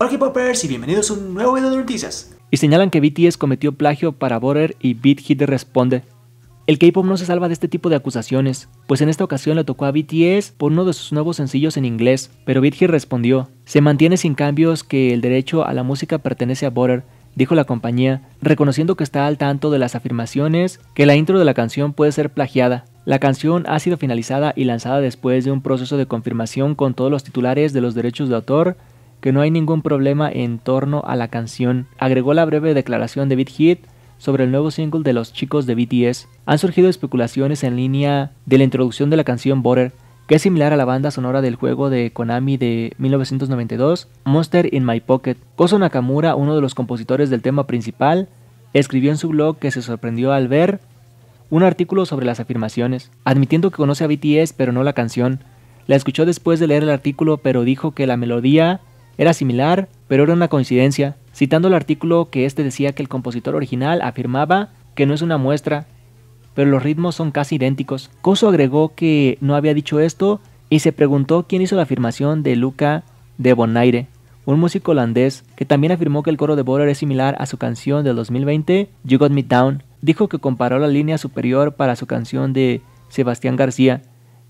Hola y bienvenidos a un nuevo video de noticias. Y señalan que BTS cometió plagio para Border y BitHit responde. El K-pop no se salva de este tipo de acusaciones, pues en esta ocasión le tocó a BTS por uno de sus nuevos sencillos en inglés, pero BitHit respondió. Se mantiene sin cambios que el derecho a la música pertenece a Border, dijo la compañía, reconociendo que está al tanto de las afirmaciones que la intro de la canción puede ser plagiada. La canción ha sido finalizada y lanzada después de un proceso de confirmación con todos los titulares de los derechos de autor que no hay ningún problema en torno a la canción, agregó la breve declaración de Big Hit sobre el nuevo single de los chicos de BTS. Han surgido especulaciones en línea de la introducción de la canción Border, que es similar a la banda sonora del juego de Konami de 1992, Monster in My Pocket. Koso Nakamura, uno de los compositores del tema principal, escribió en su blog que se sorprendió al ver un artículo sobre las afirmaciones, admitiendo que conoce a BTS pero no la canción. La escuchó después de leer el artículo pero dijo que la melodía era similar, pero era una coincidencia, citando el artículo que este decía que el compositor original afirmaba que no es una muestra, pero los ritmos son casi idénticos. Coso agregó que no había dicho esto y se preguntó quién hizo la afirmación de Luca de Bonaire, un músico holandés que también afirmó que el coro de Borer es similar a su canción del 2020, You Got Me Down. Dijo que comparó la línea superior para su canción de Sebastián García,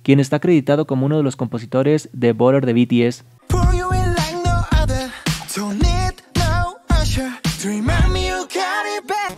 quien está acreditado como uno de los compositores de Borer de BTS. Don't need no usher to remind me you got it back.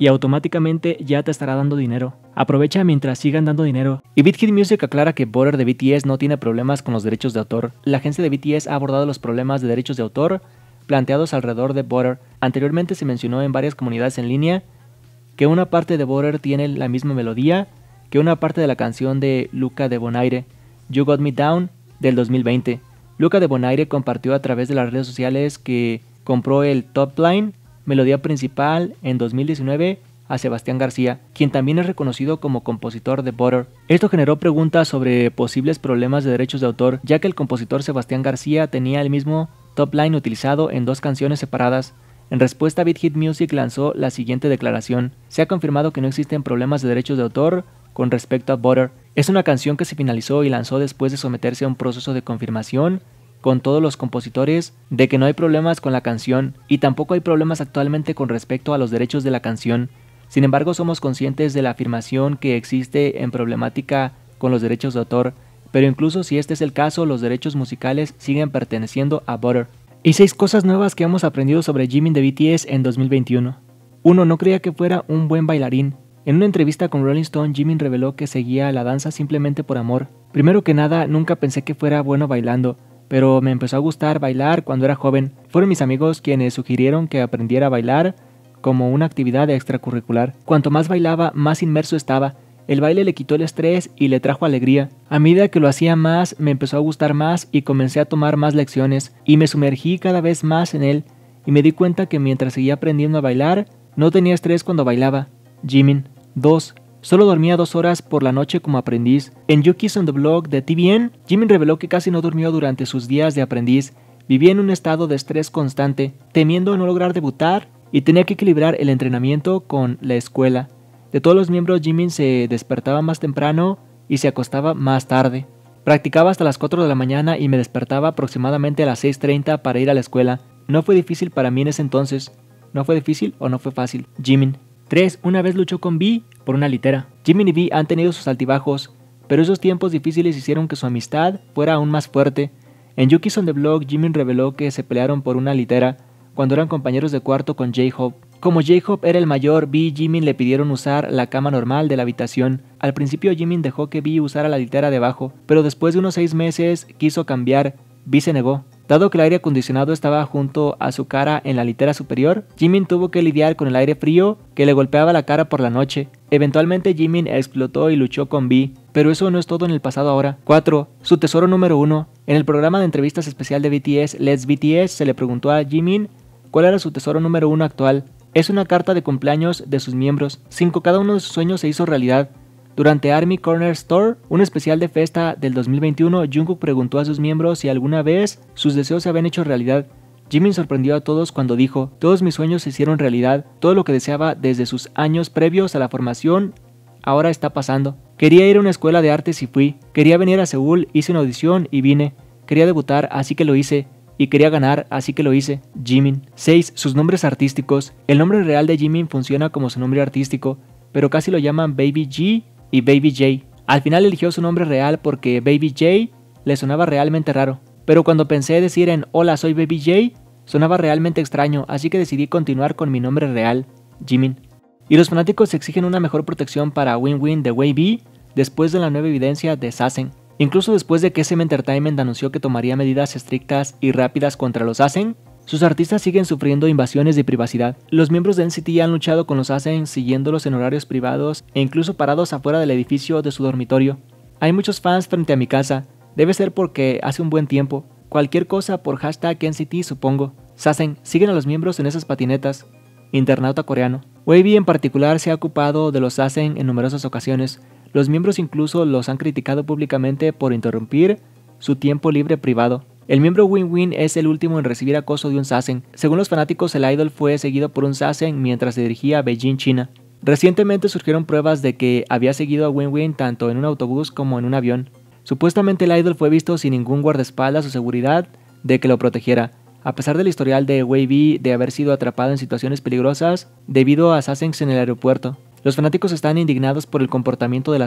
y automáticamente ya te estará dando dinero. Aprovecha mientras sigan dando dinero. Y BitKid Music aclara que Border de BTS no tiene problemas con los derechos de autor. La agencia de BTS ha abordado los problemas de derechos de autor planteados alrededor de Border. Anteriormente se mencionó en varias comunidades en línea que una parte de Border tiene la misma melodía que una parte de la canción de Luca de Bonaire, You Got Me Down, del 2020. Luca de Bonaire compartió a través de las redes sociales que compró el top line melodía principal en 2019 a Sebastián García, quien también es reconocido como compositor de Butter. Esto generó preguntas sobre posibles problemas de derechos de autor, ya que el compositor Sebastián García tenía el mismo top line utilizado en dos canciones separadas. En respuesta, Beat Music lanzó la siguiente declaración. Se ha confirmado que no existen problemas de derechos de autor con respecto a Butter. Es una canción que se finalizó y lanzó después de someterse a un proceso de confirmación con todos los compositores de que no hay problemas con la canción y tampoco hay problemas actualmente con respecto a los derechos de la canción. Sin embargo, somos conscientes de la afirmación que existe en problemática con los derechos de autor, pero incluso si este es el caso, los derechos musicales siguen perteneciendo a Butter. Y seis cosas nuevas que hemos aprendido sobre Jimin de BTS en 2021. 1. No creía que fuera un buen bailarín. En una entrevista con Rolling Stone, Jimin reveló que seguía la danza simplemente por amor. Primero que nada, nunca pensé que fuera bueno bailando pero me empezó a gustar bailar cuando era joven. Fueron mis amigos quienes sugirieron que aprendiera a bailar como una actividad extracurricular. Cuanto más bailaba, más inmerso estaba. El baile le quitó el estrés y le trajo alegría. A medida que lo hacía más, me empezó a gustar más y comencé a tomar más lecciones, y me sumergí cada vez más en él, y me di cuenta que mientras seguía aprendiendo a bailar, no tenía estrés cuando bailaba. Jimin 2. Solo dormía dos horas por la noche como aprendiz. En Yuki's on the Blog de TVN, Jimin reveló que casi no durmió durante sus días de aprendiz. Vivía en un estado de estrés constante, temiendo no lograr debutar y tenía que equilibrar el entrenamiento con la escuela. De todos los miembros, Jimin se despertaba más temprano y se acostaba más tarde. Practicaba hasta las 4 de la mañana y me despertaba aproximadamente a las 6.30 para ir a la escuela. No fue difícil para mí en ese entonces. ¿No fue difícil o no fue fácil? Jimin. 3. Una vez luchó con B una litera. Jimin y Bee han tenido sus altibajos, pero esos tiempos difíciles hicieron que su amistad fuera aún más fuerte. En Yuki's on the blog Jimin reveló que se pelearon por una litera cuando eran compañeros de cuarto con J-Hope. Como J-Hope era el mayor, Bee y Jimin le pidieron usar la cama normal de la habitación. Al principio Jimmy dejó que Bee usara la litera debajo, pero después de unos seis meses quiso cambiar, Bee se negó. Dado que el aire acondicionado estaba junto a su cara en la litera superior, Jimin tuvo que lidiar con el aire frío que le golpeaba la cara por la noche. Eventualmente Jimin explotó y luchó con V, pero eso no es todo en el pasado ahora. 4. Su tesoro número 1. En el programa de entrevistas especial de BTS, Let's BTS, se le preguntó a Jimin cuál era su tesoro número 1 actual. Es una carta de cumpleaños de sus miembros. 5. Cada uno de sus sueños se hizo realidad. Durante Army Corner Store, un especial de festa del 2021, Jungkook preguntó a sus miembros si alguna vez sus deseos se habían hecho realidad. Jimin sorprendió a todos cuando dijo, todos mis sueños se hicieron realidad, todo lo que deseaba desde sus años previos a la formación ahora está pasando. Quería ir a una escuela de artes y fui, quería venir a Seúl, hice una audición y vine, quería debutar, así que lo hice, y quería ganar, así que lo hice, Jimin. 6. Sus nombres artísticos. El nombre real de Jimin funciona como su nombre artístico, pero casi lo llaman Baby G y Baby J. Al final eligió su nombre real porque Baby J le sonaba realmente raro, pero cuando pensé decir en Hola soy Baby J, sonaba realmente extraño, así que decidí continuar con mi nombre real, Jimin. Y los fanáticos exigen una mejor protección para Win-Win de Way después de la nueva evidencia de Sassen. Incluso después de que SM Entertainment anunció que tomaría medidas estrictas y rápidas contra los Sassen... Sus artistas siguen sufriendo invasiones de privacidad. Los miembros de NCT han luchado con los ASEN siguiéndolos en horarios privados e incluso parados afuera del edificio de su dormitorio. Hay muchos fans frente a mi casa, debe ser porque hace un buen tiempo. Cualquier cosa por hashtag NCT supongo. Sasen, siguen a los miembros en esas patinetas. Internauta coreano. Wavy en particular se ha ocupado de los Sasen en numerosas ocasiones. Los miembros incluso los han criticado públicamente por interrumpir su tiempo libre privado. El miembro Win-Win es el último en recibir acoso de un Sassen. Según los fanáticos, el idol fue seguido por un Sassen mientras se dirigía a Beijing, China. Recientemente surgieron pruebas de que había seguido a Win-Win tanto en un autobús como en un avión. Supuestamente el idol fue visto sin ningún guardaespaldas o seguridad de que lo protegiera. A pesar del historial de WayV de haber sido atrapado en situaciones peligrosas debido a Sassens en el aeropuerto, los fanáticos están indignados por el comportamiento de la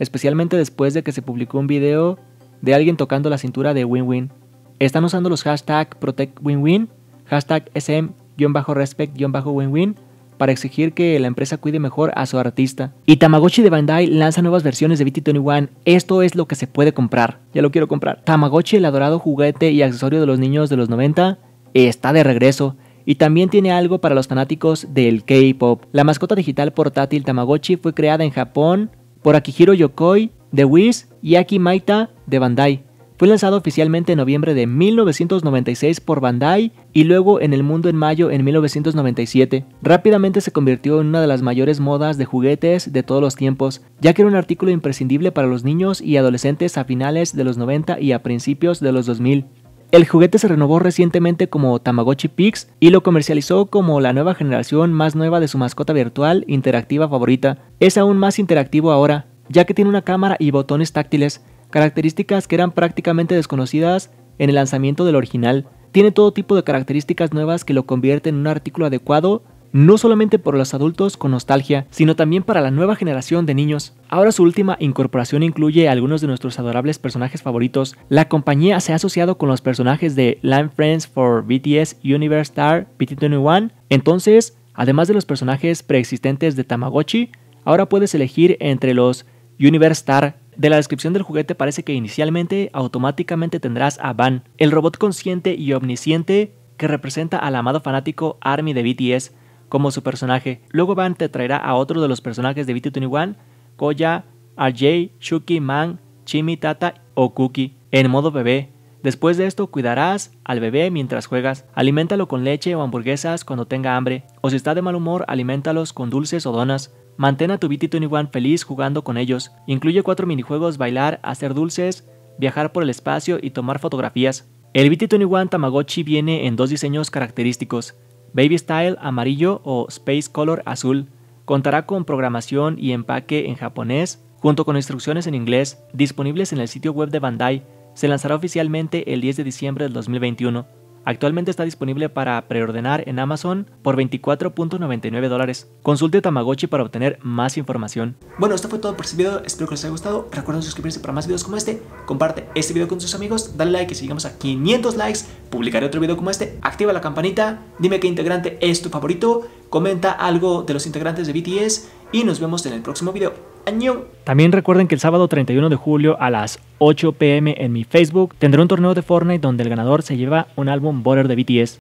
especialmente después de que se publicó un video de alguien tocando la cintura de WinWin. Están usando los hashtag ProtectWinWin, hashtag SM-Respect-WinWin para exigir que la empresa cuide mejor a su artista. Y Tamagotchi de Bandai lanza nuevas versiones de BT21. Esto es lo que se puede comprar. Ya lo quiero comprar. Tamagotchi, el adorado juguete y accesorio de los niños de los 90, está de regreso. Y también tiene algo para los fanáticos del K-pop. La mascota digital portátil Tamagotchi fue creada en Japón por Akihiro Yokoi de Wiz y Aki Maita de Bandai. Fue lanzado oficialmente en noviembre de 1996 por Bandai y luego en el mundo en mayo en 1997. Rápidamente se convirtió en una de las mayores modas de juguetes de todos los tiempos, ya que era un artículo imprescindible para los niños y adolescentes a finales de los 90 y a principios de los 2000. El juguete se renovó recientemente como Tamagotchi Pix y lo comercializó como la nueva generación más nueva de su mascota virtual interactiva favorita. Es aún más interactivo ahora, ya que tiene una cámara y botones táctiles, características que eran prácticamente desconocidas en el lanzamiento del original. Tiene todo tipo de características nuevas que lo convierten en un artículo adecuado no solamente por los adultos con nostalgia, sino también para la nueva generación de niños. Ahora su última incorporación incluye algunos de nuestros adorables personajes favoritos. La compañía se ha asociado con los personajes de Line Friends for BTS Universe Star BT21. Entonces, además de los personajes preexistentes de Tamagotchi, ahora puedes elegir entre los Universe Star de la descripción del juguete parece que inicialmente automáticamente tendrás a Van, el robot consciente y omnisciente que representa al amado fanático Army de BTS como su personaje. Luego Van te traerá a otro de los personajes de BT21, Koya, RJ, Shuki, Man, Chimi, Tata o Cookie, en modo bebé, Después de esto cuidarás al bebé mientras juegas, aliméntalo con leche o hamburguesas cuando tenga hambre, o si está de mal humor, aliméntalos con dulces o donas. Mantén a tu BT21 feliz jugando con ellos. Incluye cuatro minijuegos, bailar, hacer dulces, viajar por el espacio y tomar fotografías. El BT21 Tamagotchi viene en dos diseños característicos, Baby Style amarillo o Space Color azul. Contará con programación y empaque en japonés, junto con instrucciones en inglés, disponibles en el sitio web de Bandai se lanzará oficialmente el 10 de diciembre del 2021. Actualmente está disponible para preordenar en Amazon por 24.99 dólares. Consulte Tamagotchi para obtener más información. Bueno, esto fue todo por este video, espero que les haya gustado. Recuerden suscribirse para más videos como este, comparte este video con sus amigos, dale like y si llegamos a 500 likes, publicaré otro video como este, activa la campanita, dime qué integrante es tu favorito, comenta algo de los integrantes de BTS y nos vemos en el próximo video. ¡Añón! También recuerden que el sábado 31 de julio a las 8 pm en mi Facebook tendré un torneo de Fortnite donde el ganador se lleva un álbum Border de BTS.